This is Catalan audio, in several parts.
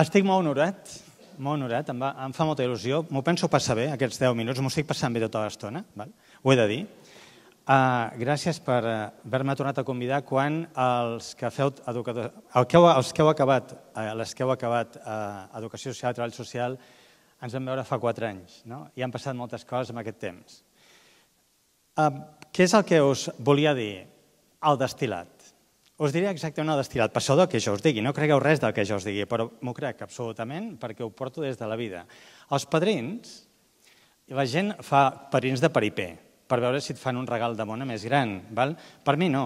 Estic molt honorat, molt honorat, em, va, em fa molta il·lusió. M'ho penso passar bé, aquests 10 minuts, m'ho estic passant bé tota l'estona, ho he de dir. Uh, gràcies per haver-me tornat a convidar quan els que, feu educador, el que, heu, els que heu acabat, uh, les que heu acabat uh, Educació Social, Treball Social, ens vam veure fa 4 anys no? i han passat moltes coses en aquest temps. Uh, què és el que us volia dir? El destil·lat. Us diré exactament el destilat, per això del que jo us digui, no cregueu res del que jo us digui, però m'ho crec absolutament perquè ho porto des de la vida. Els padrins, la gent fa padrins de peripé per veure si et fan un regal de mona més gran. Val? Per mi no.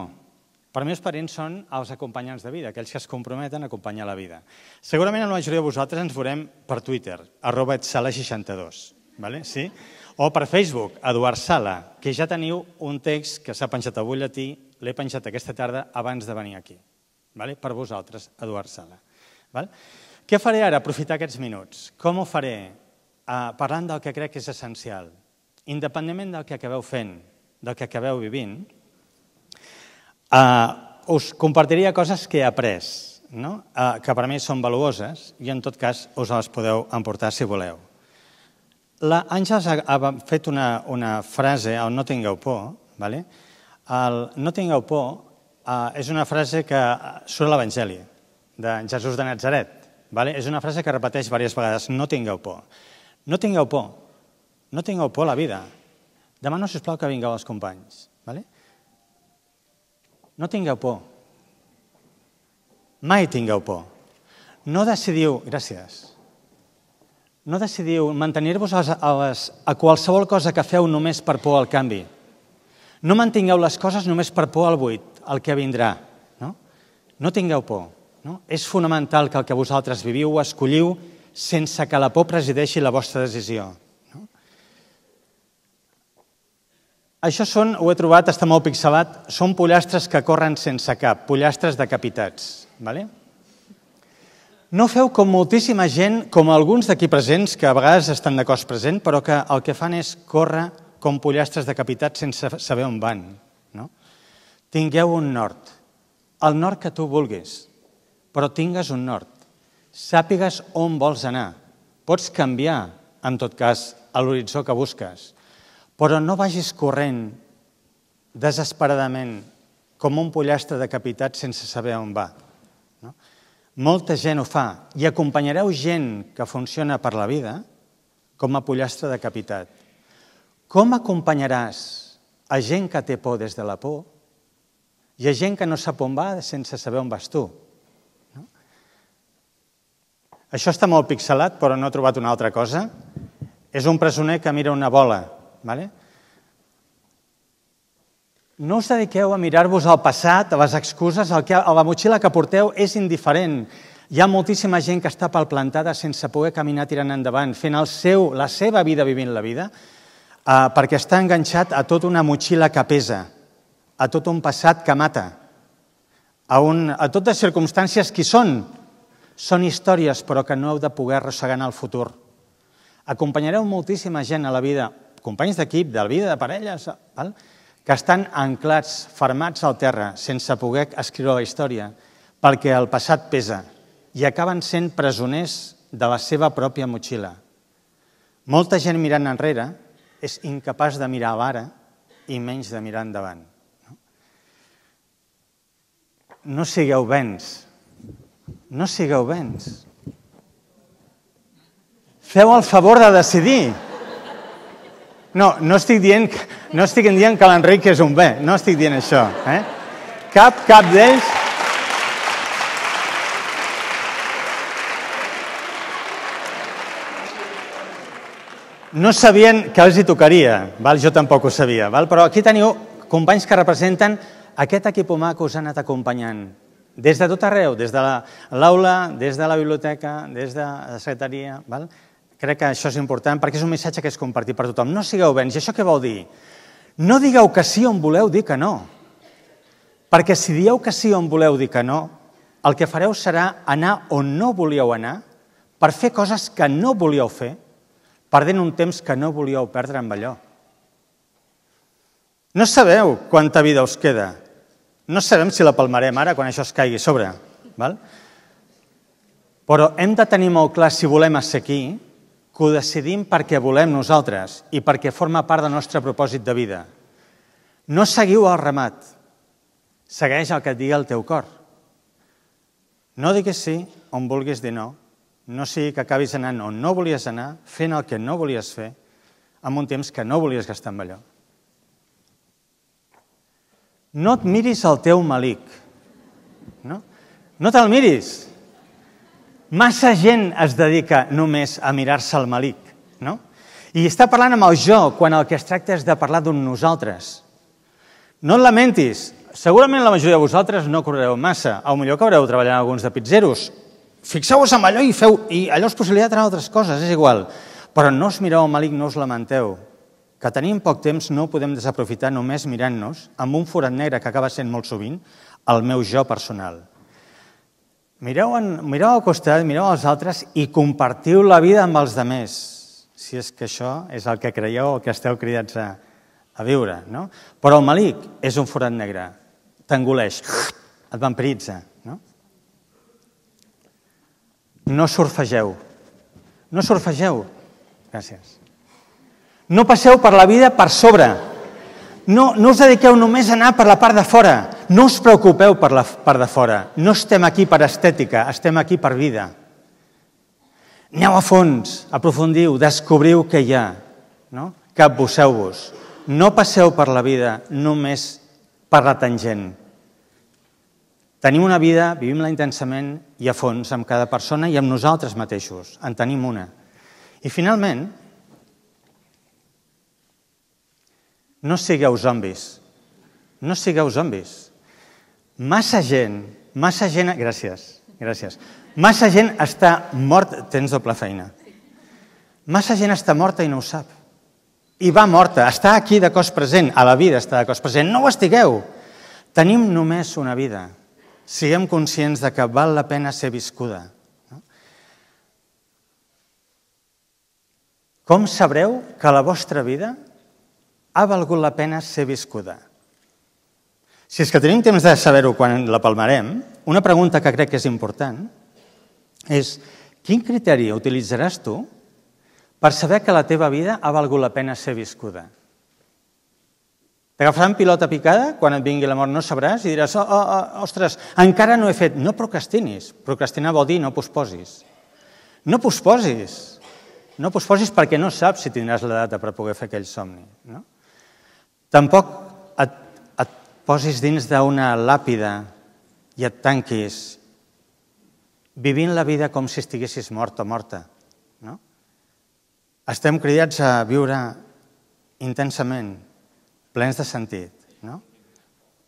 Per mi els parents són els acompanyants de vida, aquells que es comprometen a acompanyar la vida. Segurament la majoria de vosaltres ens veurem per Twitter, arroba etsala 62 vale? sí? o per Facebook, Eduard Sala, que ja teniu un text que s'ha penjat avui a ti l'he penjat aquesta tarda abans de venir aquí, vale? per vosaltres, Eduard Sala. Vale? Què faré ara? Aprofitar aquests minuts. Com ho faré? Eh, parlant del que crec que és essencial. Independentment del que acabeu fent, del que acabeu vivint, eh, us compartiria coses que he après, no? eh, que per mi són valuoses i en tot cas us les podeu emportar si voleu. La ha, ha fet una, una frase, el no tingueu por, vale? El no tingueu por eh, és una frase que surt a l'Evangeli, de Jesús de Nazaret. Vale? És una frase que repeteix diverses vegades, no tingueu por. No tingueu por, no tingueu por a la vida. Demano, sisplau, que vingueu els companys. Vale? No tingueu por. Mai tingueu por. No decidiu... Gràcies. No decidiu mantenir-vos a, a, a qualsevol cosa que feu només per por al canvi. No mantingueu les coses només per por al buit, al que vindrà. No, no tingueu por. No? És fonamental que el que vosaltres viviu ho escolliu sense que la por presideixi la vostra decisió. No? Això són, ho he trobat, està molt pixelat, són pollastres que corren sense cap, pollastres decapitats. Vale? No feu com moltíssima gent, com alguns d'aquí presents, que a vegades estan de cos present, però que el que fan és córrer com pollastres decapitats sense saber on van. No? Tingueu un nord, el nord que tu vulguis, però tingues un nord. Sàpigues on vols anar. Pots canviar, en tot cas, a l'horitzó que busques, però no vagis corrent desesperadament com un pollastre decapitat sense saber on va. No? Molta gent ho fa i acompanyareu gent que funciona per la vida com a pollastre decapitat. Com acompanyaràs a gent que té por des de la por i a gent que no sap on va sense saber on vas tu? No? Això està molt pixelat, però no he trobat una altra cosa. És un presoner que mira una bola. ¿vale? No us dediqueu a mirar-vos al passat, a les excuses, el que, a la motxilla que porteu és indiferent. Hi ha moltíssima gent que està palplantada sense poder caminar tirant endavant, fent el seu, la seva vida vivint la vida, eh, perquè està enganxat a tota una motxilla que pesa, a tot un passat que mata, a, un, a totes circumstàncies que són. Són històries, però que no heu de poder arrossegar en el futur. Acompanyareu moltíssima gent a la vida, companys d'equip, de la vida de parelles, val? que estan anclats, fermats al terra, sense poder escriure la història, perquè el passat pesa i acaben sent presoners de la seva pròpia motxilla. Molta gent mirant enrere, és incapaç de mirar l'ara i menys de mirar endavant. No sigueu vents. No sigueu vents. Feu el favor de decidir. No, no estic dient, no estic dient que l'Enric és un bé, no estic dient això. Eh? Cap, cap d'ells... No sabien que els hi tocaria, val? jo tampoc ho sabia, val? però aquí teniu companys que representen aquest equip humà que us ha anat acompanyant des de tot arreu, des de l'aula, la, des de la biblioteca, des de la secretaria. Val? Crec que això és important perquè és un missatge que és compartit per tothom. No sigueu bens. I això què vol dir? No digueu que sí on voleu dir que no. Perquè si dieu que sí on voleu dir que no, el que fareu serà anar on no volíeu anar per fer coses que no volíeu fer perdent un temps que no volíeu perdre amb allò. No sabeu quanta vida us queda. No sabem si la palmarem ara quan això es caigui sobre. Val? Però hem de tenir molt clar si volem ser aquí, que ho decidim perquè volem nosaltres i perquè forma part del nostre propòsit de vida. No seguiu el ramat. Segueix el que et digui el teu cor. No diguis sí on vulguis dir no, no sigui que acabis anant on no volies anar, fent el que no volies fer, amb un temps que no volies gastar amb allò. No et miris el teu malic. No, no te'l miris. Massa gent es dedica només a mirar-se el malic. No? I està parlant amb el jo, quan el que es tracta és de parlar d'un nosaltres. No et lamentis. Segurament la majoria de vosaltres no correreu massa. O millor que haureu treballat alguns de pizzeros fixeu-vos en allò i, feu, i allò és possibilitat d'anar altres coses, és igual. Però no us mireu al malic, no us lamenteu. Que tenim poc temps no podem desaprofitar només mirant-nos amb un forat negre que acaba sent molt sovint el meu jo personal. Mireu, en, mireu al costat, mireu als altres i compartiu la vida amb els demés, si és que això és el que creieu o que esteu cridats a, a viure. No? Però el malic és un forat negre, t'engoleix, et vampiritza, no surfegeu. No surfegeu. Gràcies. No passeu per la vida per sobre. No, no us dediqueu només a anar per la part de fora. No us preocupeu per la part de fora. No estem aquí per estètica, estem aquí per vida. Aneu a fons, aprofundiu, descobriu què hi ha. No? Capbusseu-vos. No passeu per la vida només per la tangent. Tenim una vida, vivim-la intensament i a fons amb cada persona i amb nosaltres mateixos. En tenim una. I finalment, no sigueu zombis. No sigueu zombis. Massa gent, massa gent... Gràcies, gràcies. Massa gent està mort... Tens doble feina. Massa gent està morta i no ho sap. I va morta, està aquí de cos present, a la vida està de cos present. No ho estigueu. Tenim només una vida siguem conscients de que val la pena ser viscuda. No? Com sabreu que la vostra vida ha valgut la pena ser viscuda? Si és que tenim temps de saber-ho quan la palmarem, una pregunta que crec que és important és quin criteri utilitzaràs tu per saber que la teva vida ha valgut la pena ser viscuda? T'agafaran pilota picada, quan et vingui la mort no sabràs i diràs, oh, oh, oh, ostres, encara no he fet. No procrastinis. Procrastinar vol dir no posposis. No posposis. No posposis perquè no saps si tindràs la data per poder fer aquell somni. No? Tampoc et, et posis dins d'una làpida i et tanquis vivint la vida com si estiguessis mort o morta. No? Estem cridats a viure intensament, plens de sentit. No?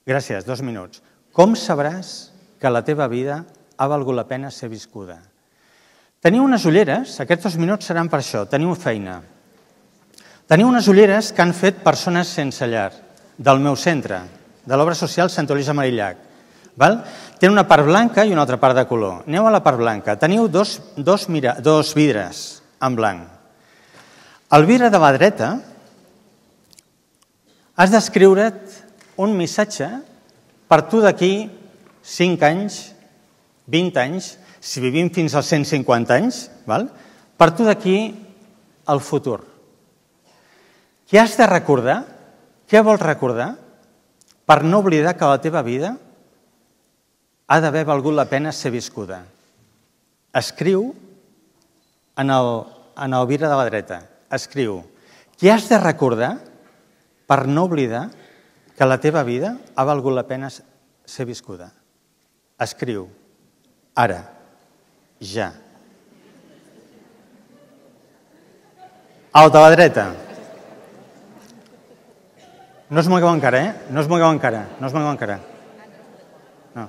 Gràcies, dos minuts. Com sabràs que la teva vida ha valgut la pena ser viscuda? Teniu unes ulleres, aquests dos minuts seran per això, teniu feina. Teniu unes ulleres que han fet persones sense llar, del meu centre, de l'obra social Sant Olís Amarillac. Val? Tenen una part blanca i una altra part de color. Aneu a la part blanca. Teniu dos, dos, mira, dos vidres en blanc. El vidre de la dreta has d'escriure't un missatge per tu d'aquí 5 anys, 20 anys, si vivim fins als 150 anys, val? per tu d'aquí el futur. Què has de recordar? Què vols recordar? Per no oblidar que la teva vida ha d'haver valgut la pena ser viscuda. Escriu en el, en el vidre de la dreta. Escriu. Què has de recordar? per no oblidar que la teva vida ha valgut la pena ser viscuda. Escriu, ara, ja. Alta a la dreta. No es mogueu encara, eh? No es mogueu encara, no es mogueu encara. No.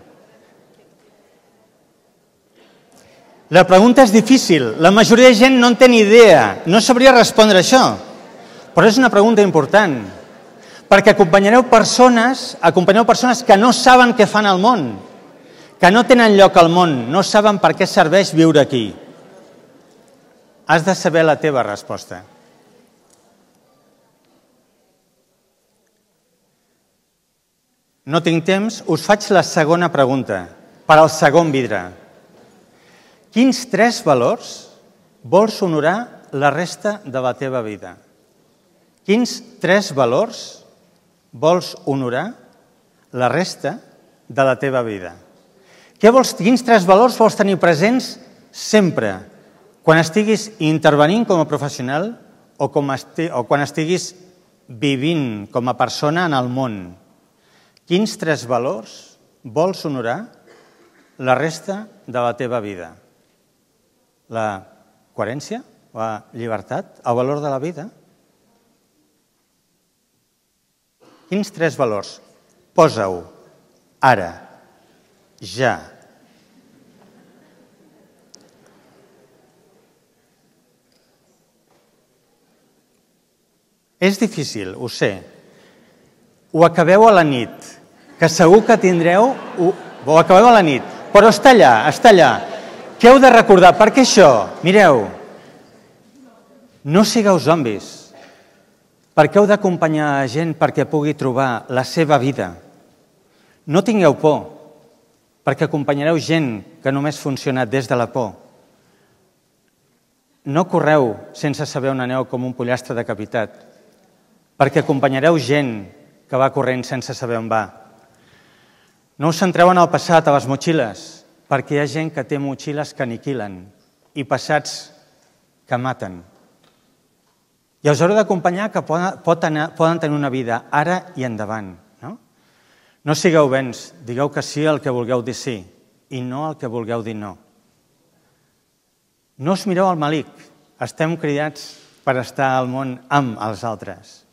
La pregunta és difícil. La majoria de gent no en té ni idea. No sabria respondre això. Però és una pregunta important perquè acompanyareu persones, acompanyeu persones que no saben què fan al món, que no tenen lloc al món, no saben per què serveix viure aquí. Has de saber la teva resposta. No tinc temps, us faig la segona pregunta, per al segon vidre. Quins tres valors vols honorar la resta de la teva vida? Quins tres valors vols honorar la resta de la teva vida. Què vols, quins tres valors vols tenir presents sempre quan estiguis intervenint com a professional o, com esti, o quan estiguis vivint com a persona en el món? Quins tres valors vols honorar la resta de la teva vida? La coherència, la llibertat, el valor de la vida, Quins tres valors? Posa-ho. Ara. Ja. És difícil, ho sé. Ho acabeu a la nit, que segur que tindreu... Ho, ho acabeu a la nit, però està allà, està allà. Què heu de recordar? Per què això? Mireu, no sigueu zombis. Per què heu d'acompanyar la gent perquè pugui trobar la seva vida? No tingueu por, perquè acompanyareu gent que només funciona des de la por. No correu sense saber on aneu com un pollastre decapitat, perquè acompanyareu gent que va corrent sense saber on va. No us centreu en el passat, a les motxilles, perquè hi ha gent que té motxilles que aniquilen i passats que maten. I els haurà d'acompanyar que poden, poden tenir una vida ara i endavant. No? no sigueu vents, digueu que sí al que vulgueu dir sí i no al que vulgueu dir no. No us mireu al malic. Estem cridats per estar al món amb els altres.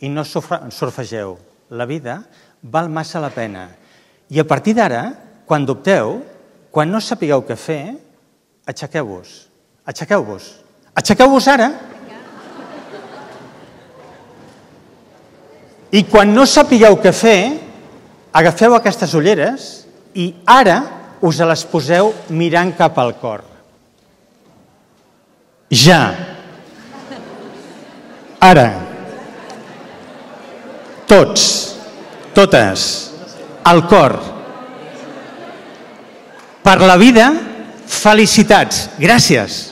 I no surfegeu, La vida val massa la pena. I a partir d'ara, quan dubteu, quan no sapigueu què fer, aixequeu-vos. Aixequeu-vos. Aixequeu-vos ara! I quan no sapigueu què fer, agafeu aquestes ulleres i ara us les poseu mirant cap al cor. Ja. Ara. Tots. Totes. Al cor. Per la vida, felicitats. Gràcies.